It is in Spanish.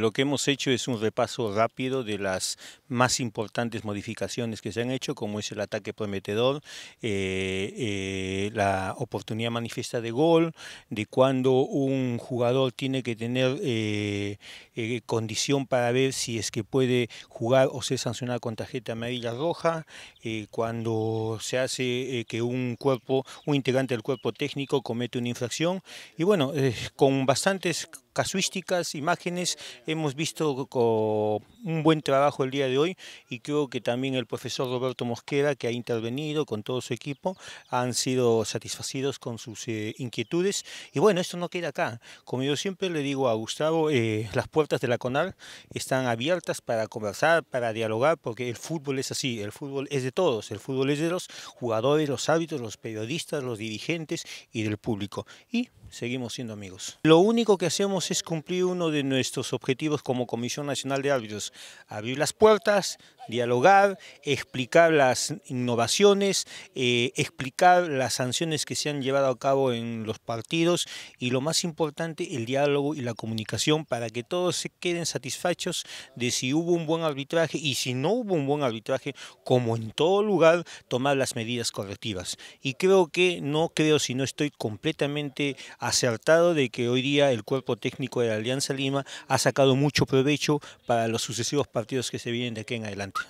Lo que hemos hecho es un repaso rápido de las más importantes modificaciones que se han hecho, como es el ataque prometedor, eh, eh, la oportunidad manifiesta de gol, de cuando un jugador tiene que tener eh, condición para ver si es que puede jugar o ser sancionado con tarjeta amarilla roja, cuando se hace que un cuerpo, un integrante del cuerpo técnico comete una infracción. Y bueno, con bastantes casuísticas, imágenes, hemos visto un buen trabajo el día de hoy y creo que también el profesor Roberto Mosquera, que ha intervenido con todo su equipo, han sido satisfacidos con sus eh, inquietudes. Y bueno, esto no queda acá. Como yo siempre le digo a Gustavo, eh, las puertas de la CONAR están abiertas para conversar, para dialogar, porque el fútbol es así, el fútbol es de todos, el fútbol es de los jugadores, los hábitos los periodistas, los dirigentes y del público. Y seguimos siendo amigos. Lo único que hacemos es cumplir uno de nuestros objetivos como Comisión Nacional de Árbitros, abrir las puertas, dialogar, explicar las innovaciones, eh, explicar las sanciones que se han llevado a cabo en los partidos y lo más importante, el diálogo y la comunicación para que todos se queden satisfechos de si hubo un buen arbitraje y si no hubo un buen arbitraje, como en todo lugar, tomar las medidas correctivas. Y creo que, no creo, si no estoy completamente acertado de que hoy día el cuerpo técnico técnico de la Alianza Lima, ha sacado mucho provecho para los sucesivos partidos que se vienen de aquí en adelante.